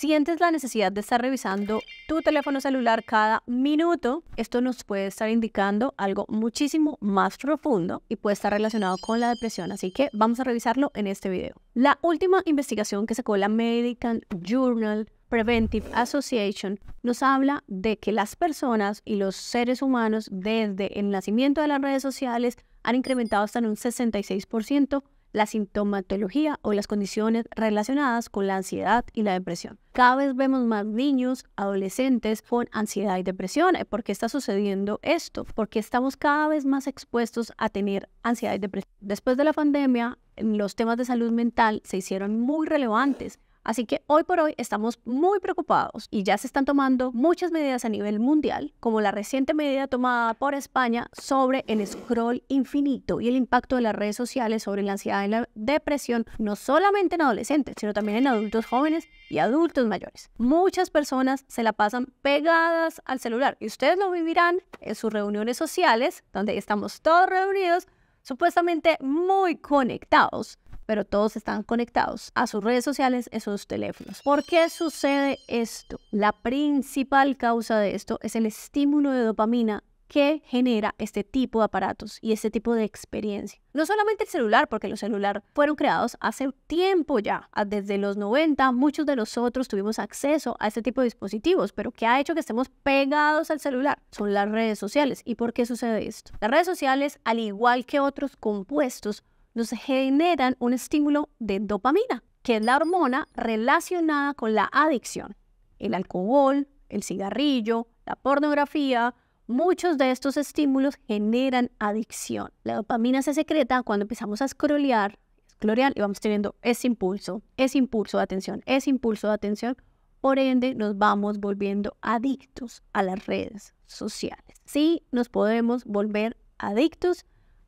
Sientes la necesidad de estar revisando tu teléfono celular cada minuto, esto nos puede estar indicando algo muchísimo más profundo y puede estar relacionado con la depresión, así que vamos a revisarlo en este video. La última investigación que sacó la American Journal Preventive Association nos habla de que las personas y los seres humanos desde el nacimiento de las redes sociales han incrementado hasta en un 66% la sintomatología o las condiciones relacionadas con la ansiedad y la depresión. Cada vez vemos más niños, adolescentes con ansiedad y depresión. Eh, ¿Por qué está sucediendo esto? Porque estamos cada vez más expuestos a tener ansiedad y depresión. Después de la pandemia, los temas de salud mental se hicieron muy relevantes Así que hoy por hoy estamos muy preocupados y ya se están tomando muchas medidas a nivel mundial, como la reciente medida tomada por España sobre el scroll infinito y el impacto de las redes sociales sobre la ansiedad y la depresión, no solamente en adolescentes, sino también en adultos jóvenes y adultos mayores. Muchas personas se la pasan pegadas al celular y ustedes lo vivirán en sus reuniones sociales, donde estamos todos reunidos supuestamente muy conectados, pero todos están conectados a sus redes sociales, a sus teléfonos. ¿Por qué sucede esto? La principal causa de esto es el estímulo de dopamina que genera este tipo de aparatos y este tipo de experiencia. No solamente el celular, porque los celulares fueron creados hace tiempo ya. Desde los 90 muchos de nosotros tuvimos acceso a este tipo de dispositivos, pero ¿qué ha hecho que estemos pegados al celular? Son las redes sociales. ¿Y por qué sucede esto? Las redes sociales, al igual que otros compuestos, nos generan un estímulo de dopamina, que es la hormona relacionada con la adicción. El alcohol, el cigarrillo, la pornografía, muchos de estos estímulos generan adicción. La dopamina se secreta cuando empezamos a scrollear, scrollear y vamos teniendo ese impulso, ese impulso de atención, ese impulso de atención. Por ende, nos vamos volviendo adictos a las redes sociales. Sí, nos podemos volver adictos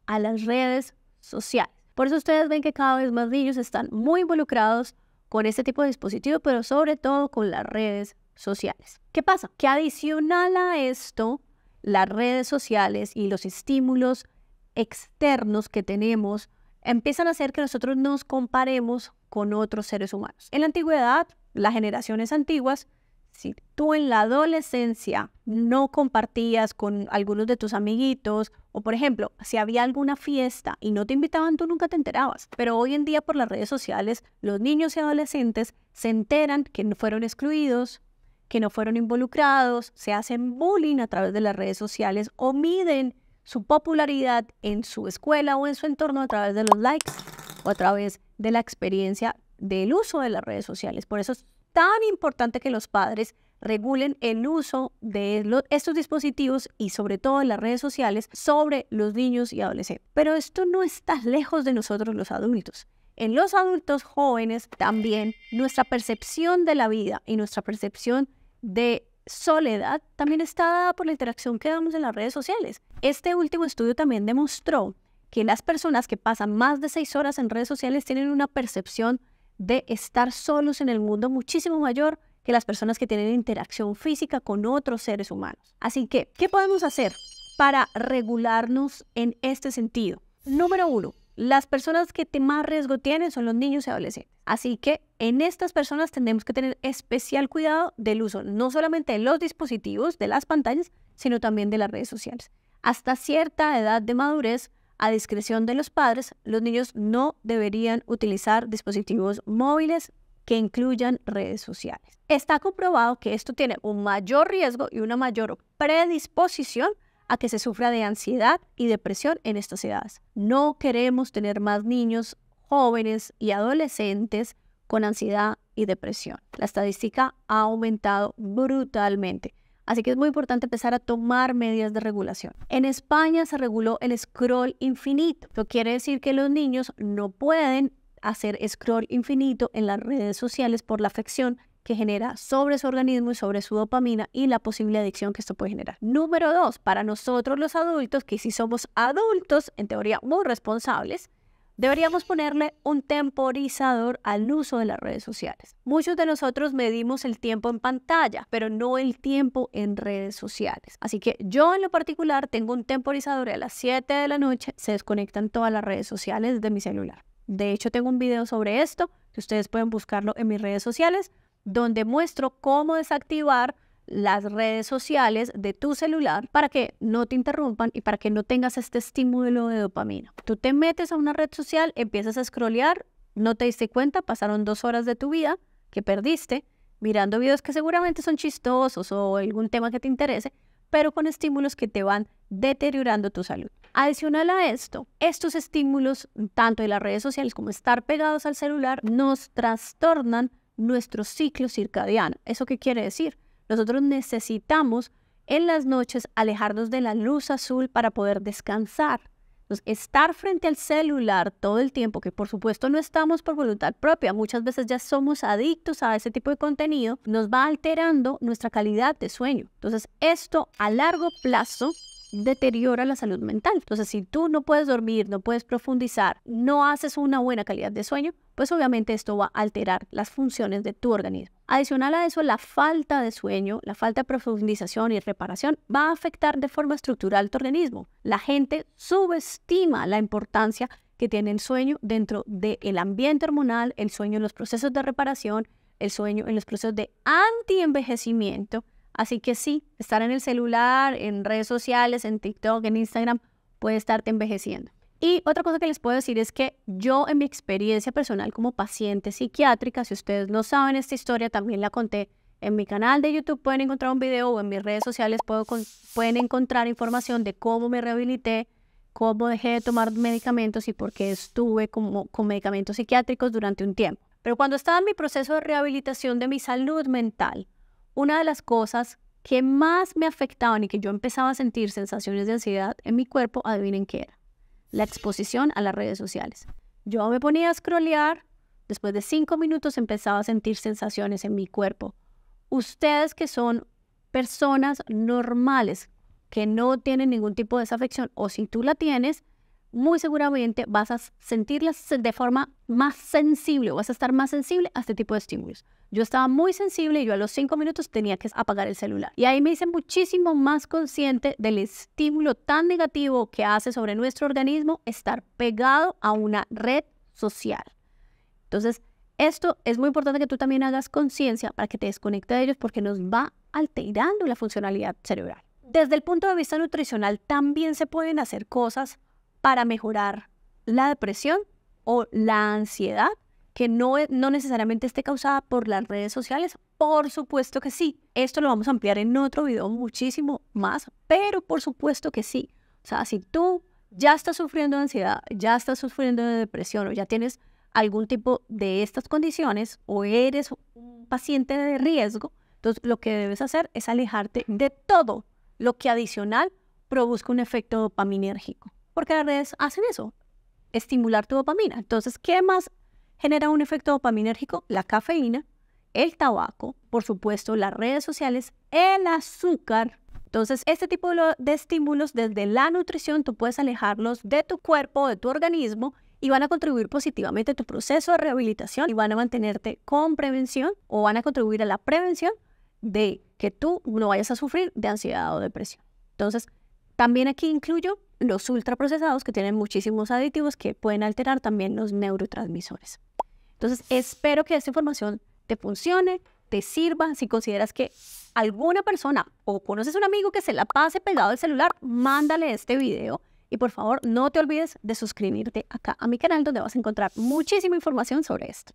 a las redes sociales. Por eso ustedes ven que cada vez más niños están muy involucrados con este tipo de dispositivos, pero sobre todo con las redes sociales. ¿Qué pasa? Que adicional a esto, las redes sociales y los estímulos externos que tenemos empiezan a hacer que nosotros nos comparemos con otros seres humanos. En la antigüedad, las generaciones antiguas si tú en la adolescencia no compartías con algunos de tus amiguitos, o por ejemplo, si había alguna fiesta y no te invitaban, tú nunca te enterabas. Pero hoy en día por las redes sociales, los niños y adolescentes se enteran que no fueron excluidos, que no fueron involucrados, se hacen bullying a través de las redes sociales o miden su popularidad en su escuela o en su entorno a través de los likes o a través de la experiencia del uso de las redes sociales. Por eso tan importante que los padres regulen el uso de estos dispositivos y sobre todo en las redes sociales sobre los niños y adolescentes. Pero esto no está lejos de nosotros los adultos. En los adultos jóvenes también nuestra percepción de la vida y nuestra percepción de soledad también está dada por la interacción que damos en las redes sociales. Este último estudio también demostró que las personas que pasan más de seis horas en redes sociales tienen una percepción de estar solos en el mundo muchísimo mayor que las personas que tienen interacción física con otros seres humanos. Así que, ¿qué podemos hacer para regularnos en este sentido? Número uno, las personas que más riesgo tienen son los niños y adolescentes. Así que en estas personas tenemos que tener especial cuidado del uso, no solamente de los dispositivos, de las pantallas, sino también de las redes sociales. Hasta cierta edad de madurez, a discreción de los padres, los niños no deberían utilizar dispositivos móviles que incluyan redes sociales. Está comprobado que esto tiene un mayor riesgo y una mayor predisposición a que se sufra de ansiedad y depresión en estas edades. No queremos tener más niños, jóvenes y adolescentes con ansiedad y depresión. La estadística ha aumentado brutalmente. Así que es muy importante empezar a tomar medidas de regulación. En España se reguló el scroll infinito. Esto quiere decir que los niños no pueden hacer scroll infinito en las redes sociales por la afección que genera sobre su organismo y sobre su dopamina y la posible adicción que esto puede generar. Número dos, para nosotros los adultos, que si somos adultos, en teoría muy responsables, Deberíamos ponerle un temporizador al uso de las redes sociales. Muchos de nosotros medimos el tiempo en pantalla, pero no el tiempo en redes sociales. Así que yo en lo particular tengo un temporizador y a las 7 de la noche se desconectan todas las redes sociales de mi celular. De hecho, tengo un video sobre esto, que ustedes pueden buscarlo en mis redes sociales, donde muestro cómo desactivar las redes sociales de tu celular para que no te interrumpan y para que no tengas este estímulo de dopamina. Tú te metes a una red social, empiezas a scrollear, no te diste cuenta, pasaron dos horas de tu vida que perdiste mirando videos que seguramente son chistosos o algún tema que te interese, pero con estímulos que te van deteriorando tu salud. Adicional a esto, estos estímulos, tanto de las redes sociales como estar pegados al celular, nos trastornan nuestro ciclo circadiano. ¿Eso qué quiere decir? Nosotros necesitamos en las noches alejarnos de la luz azul para poder descansar. Entonces, estar frente al celular todo el tiempo, que por supuesto no estamos por voluntad propia, muchas veces ya somos adictos a ese tipo de contenido, nos va alterando nuestra calidad de sueño. Entonces, esto a largo plazo deteriora la salud mental. Entonces, si tú no puedes dormir, no puedes profundizar, no haces una buena calidad de sueño, pues obviamente esto va a alterar las funciones de tu organismo. Adicional a eso, la falta de sueño, la falta de profundización y reparación va a afectar de forma estructural tu organismo. La gente subestima la importancia que tiene el sueño dentro del ambiente hormonal, el sueño en los procesos de reparación, el sueño en los procesos de antienvejecimiento, Así que sí, estar en el celular, en redes sociales, en TikTok, en Instagram, puede estarte envejeciendo. Y otra cosa que les puedo decir es que yo en mi experiencia personal como paciente psiquiátrica, si ustedes no saben esta historia, también la conté en mi canal de YouTube, pueden encontrar un video o en mis redes sociales pueden encontrar información de cómo me rehabilité, cómo dejé de tomar medicamentos y por qué estuve como, con medicamentos psiquiátricos durante un tiempo. Pero cuando estaba en mi proceso de rehabilitación de mi salud mental, una de las cosas que más me afectaban y que yo empezaba a sentir sensaciones de ansiedad en mi cuerpo, adivinen qué era. La exposición a las redes sociales. Yo me ponía a scrollear, después de cinco minutos empezaba a sentir sensaciones en mi cuerpo. Ustedes que son personas normales, que no tienen ningún tipo de desafección, o si tú la tienes, muy seguramente vas a sentirlas de forma más sensible, vas a estar más sensible a este tipo de estímulos. Yo estaba muy sensible y yo a los cinco minutos tenía que apagar el celular. Y ahí me hice muchísimo más consciente del estímulo tan negativo que hace sobre nuestro organismo estar pegado a una red social. Entonces, esto es muy importante que tú también hagas conciencia para que te desconecte de ellos porque nos va alterando la funcionalidad cerebral. Desde el punto de vista nutricional también se pueden hacer cosas para mejorar la depresión o la ansiedad, que no, e, no necesariamente esté causada por las redes sociales. Por supuesto que sí. Esto lo vamos a ampliar en otro video muchísimo más, pero por supuesto que sí. O sea, si tú ya estás sufriendo de ansiedad, ya estás sufriendo de depresión o ya tienes algún tipo de estas condiciones o eres un paciente de riesgo, entonces lo que debes hacer es alejarte de todo lo que adicional produzca un efecto dopaminérgico porque las redes hacen eso, estimular tu dopamina. Entonces, ¿qué más genera un efecto dopaminérgico? La cafeína, el tabaco, por supuesto, las redes sociales, el azúcar. Entonces, este tipo de estímulos desde la nutrición tú puedes alejarlos de tu cuerpo, de tu organismo y van a contribuir positivamente a tu proceso de rehabilitación y van a mantenerte con prevención o van a contribuir a la prevención de que tú no vayas a sufrir de ansiedad o depresión. Entonces, también aquí incluyo los ultraprocesados que tienen muchísimos aditivos que pueden alterar también los neurotransmisores. Entonces, espero que esta información te funcione, te sirva. Si consideras que alguna persona o conoces un amigo que se la pase pegado al celular, mándale este video. Y por favor, no te olvides de suscribirte acá a mi canal donde vas a encontrar muchísima información sobre esto.